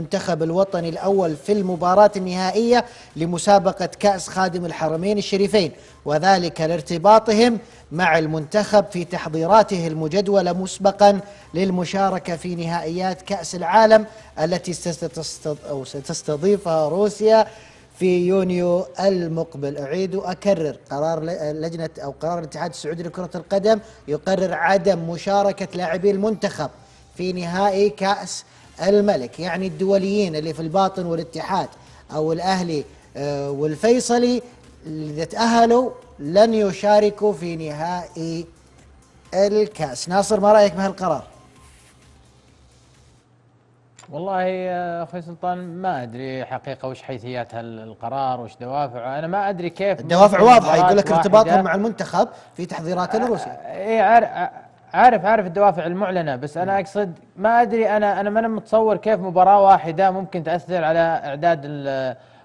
المنتخب الوطني الأول في المباراة النهائية لمسابقة كأس خادم الحرمين الشريفين وذلك لارتباطهم مع المنتخب في تحضيراته المجدولة مسبقا للمشاركة في نهائيات كأس العالم التي ستستضيفها روسيا في يونيو المقبل أعيد وأكرر قرار لجنة أو قرار الاتحاد السعودي لكرة القدم يقرر عدم مشاركة لاعبي المنتخب في نهائي كأس الملك يعني الدوليين اللي في الباطن والاتحاد أو الأهلي آه، والفيصلي إذا تأهلوا لن يشاركوا في نهائي الكأس ناصر ما رأيك بهالقرار والله آه، اخوي سلطان ما ادري حقيقه وش حيثيات هالقرار وش دوافعه انا ما ادري كيف الدوافع واضحه يقول لك ارتباطهم مع المنتخب في تحضيرات آه، لروسيا اي عارف عارف الدوافع المعلنه بس انا اقصد ما ادري انا انا ما انا متصور كيف مباراه واحده ممكن تاثر على اعداد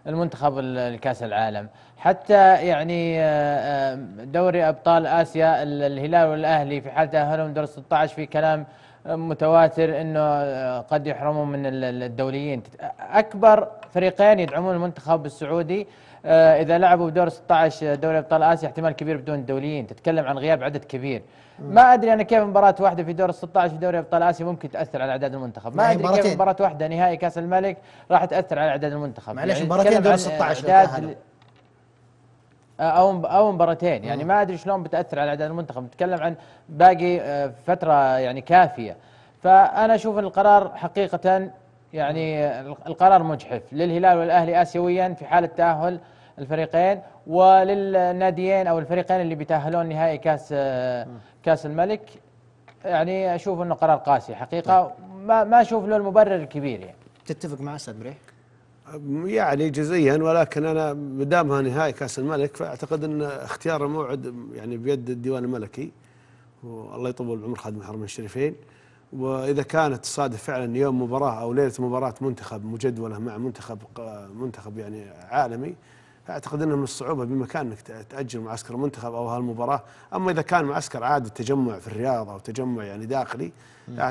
المنتخب لكاس العالم حتى يعني آه، آه، دوري ابطال اسيا الهلال والاهلي في حال تاهلهم دور 16 في كلام متواتر انه آه، قد يحرموا من الدوليين اكبر فريقين يدعمون المنتخب السعودي آه، اذا لعبوا بدور 16 دوري ابطال اسيا احتمال كبير بدون الدوليين تتكلم عن غياب عدد كبير ما ادري انا كيف مباراه واحده في دور 16 في دوري ابطال اسيا ممكن تاثر على اعداد المنتخب ما يعني ادري كيف مباراه واحده نهائي كاس الملك راح تاثر على اعداد المنتخب معلش يعني مباراتين دور 16 آه، او او مباراتين يعني ما ادري شلون بتاثر على اعداد المنتخب نتكلم عن باقي آه، فتره يعني كافيه فانا اشوف ان القرار حقيقه يعني القرار مجحف للهلال والاهلي اسيويا في حاله تاهل الفريقين وللناديين او الفريقين اللي بيتاهلون نهائي كاس كاس الملك يعني اشوف انه قرار قاسي حقيقه نعم. ما ما اشوف له المبرر الكبير يعني تتفق مع استاذ مريح؟ يعني جزئيا ولكن انا ما دامها نهائي كاس الملك فاعتقد ان اختيار الموعد يعني بيد الديوان الملكي والله يطول بعمر خادم الحرمين الشريفين واذا كانت تصادف فعلا يوم مباراه او ليله مباراه منتخب مجدوله مع منتخب منتخب يعني عالمي اعتقد انه من الصعوبه بمكان انك تاجل معسكر المنتخب او هالمباراه، اما اذا كان معسكر عادي تجمع في الرياض او تجمع يعني داخلي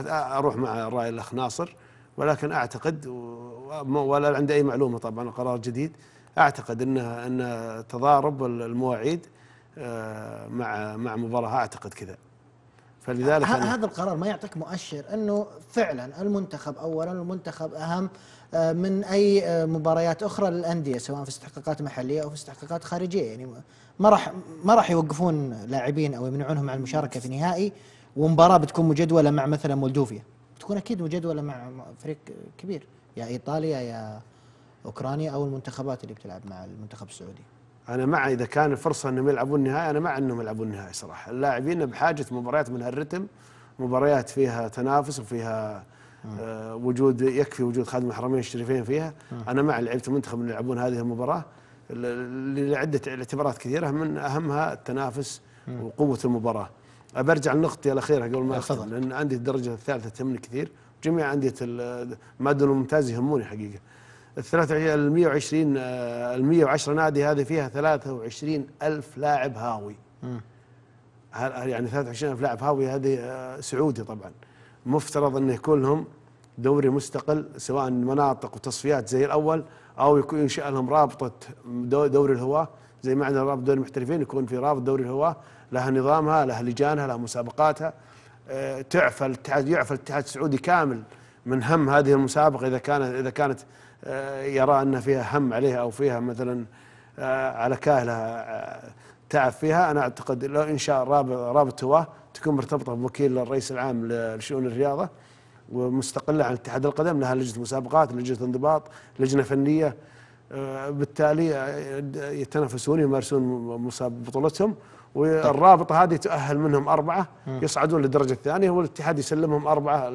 اروح مع الراي الاخ ناصر ولكن اعتقد ولا عندي اي معلومه طبعا قرار جديد اعتقد انه ان تضارب المواعيد آه، مع مع مباراه اعتقد كذا. فلذلك هذا القرار ما يعطيك مؤشر انه فعلا المنتخب اولا المنتخب اهم آه، من اي آه، مباريات اخرى للانديه سواء في استحقاقات محليه او في استحقاقات خارجيه يعني ما راح ما راح يوقفون لاعبين او يمنعونهم عن المشاركه في نهائي ومباراه بتكون مجدوله مع مثلا مولدوفيا بتكون اكيد مجدوله مع فريق كبير يا ايطاليا يا اوكرانيا او المنتخبات اللي بتلعب مع المنتخب السعودي انا مع اذا كان الفرصه انهم يلعبون النهائي انا مع انهم يلعبون النهائي صراحه اللاعبين بحاجه مباريات من هالرتم مباريات فيها تنافس وفيها آه وجود يكفي وجود خادم الحرمين الشريفين فيها انا مع لعيبه المنتخب انه يلعبون هذه المباراه لعده اعتبارات كثيره من اهمها التنافس وقوه المباراه برجع لنقطتي الاخيره قبل ما اختم لان عندي الدرجه الثالثه تهمني كثير جميع انديه الماده الممتاز يهموني حقيقه ال 120 ال 110 نادي هذه فيها 23 ألف لاعب هاوي يعني 23 ألف لاعب هاوي هذه آه، سعودي طبعا مفترض أنه كلهم دوري مستقل سواء مناطق وتصفيات زي الأول أو يكون ينشأ لهم رابطة دوري الهواة زي ما عندنا رابط دوري المحترفين يكون في رابط دوري الهواة لها نظامها لها لجانها لها مسابقاتها آه، تعفى الاتحاد يعفى الاتحاد السعودي كامل من هم هذه المسابقه اذا كانت اذا كانت آه، يرى أن فيها هم عليه أو فيها مثلا آه، على كاهلها آه، تعب فيها أنا أعتقد لو إنشاء رابط هواة تكون مرتبطة بوكيل الرئيس العام لشؤون الرياضة ومستقلة عن اتحاد القدم لها لجنة مسابقات لجنة انضباط لجنة فنية بالتالي يتنافسون يمارسون بطولتهم والرابطه هذه تؤهل منهم اربعه يصعدون للدرجه الثانيه والاتحاد يسلمهم اربعه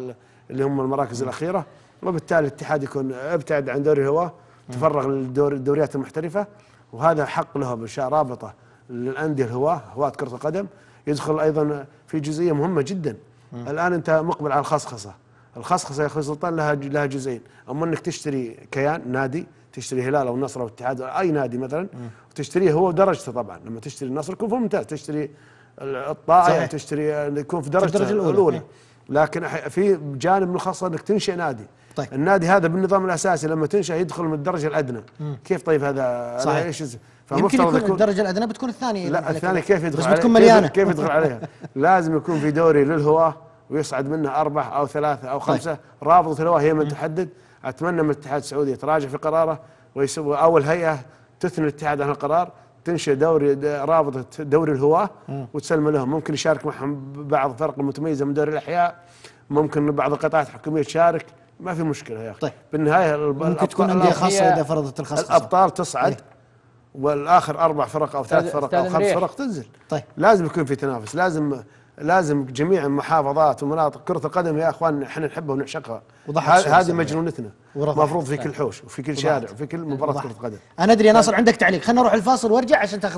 اللي هم المراكز الاخيره وبالتالي الاتحاد يكون ابتعد عن دوري الهواة تفرغ للدوريات المحترفة وهذا حق لهم انشاء رابطة للأندية الهواة هواة كرة القدم يدخل أيضا في جزئية مهمة جدا مم. الآن أنت مقبل على الخصخصة الخصخصة يا أخوي سلطان لها لها جزئين أما أنك تشتري كيان نادي تشتري هلال أو النصر أو الاتحاد أي نادي مثلا وتشتريه هو درجته طبعا لما تشتري النصر يكون ممتاز تشتري الطائع تشتري يكون في درجته الدرجة الأولى, الأولى. لكن في جانب من الخاصة أنك تنشئ نادي طيب. النادي هذا بالنظام الاساسي لما تنشا يدخل من الدرجه الادنى مم. كيف طيب هذا صحيح. ايش يمكن يكون الدرجه الادنى بتكون الثانيه لا الثانيه كيف يدخل بس بتكون مليانه كيف يدخل عليها لازم يكون في دوري للهواه ويصعد منه اربع او ثلاثه او طيب. خمسه طيب. رابطه الهواه هي من تحدد اتمنى من الاتحاد السعودي يتراجع في قراره ويسوي اول هيئه تثني الاتحاد عن القرار تنشئ دوري رابطه دوري الهواه وتسلم لهم ممكن يشارك معهم بعض الفرق المتميزه من دوري الاحياء ممكن بعض القطاعات الحكوميه تشارك ما في مشكله يا اخي طيب بالنهايه ممكن تكون انديه خاصه اذا فرضت الخاصه الابطال تصعد طيب. والاخر اربع فرق او ثلاث فرق او خمس فرق تنزل طيب لازم يكون في تنافس لازم لازم جميع المحافظات ومناطق كرة القدم يا اخوان احنا نحبها ونعشقها هذه يعني. مجنونتنا المفروض في كل حوش وفي كل شارع وفي كل مباراة كرة قدم انا ادري يا ناصر عندك تعليق خلينا نروح الفاصل وارجع عشان تاخذ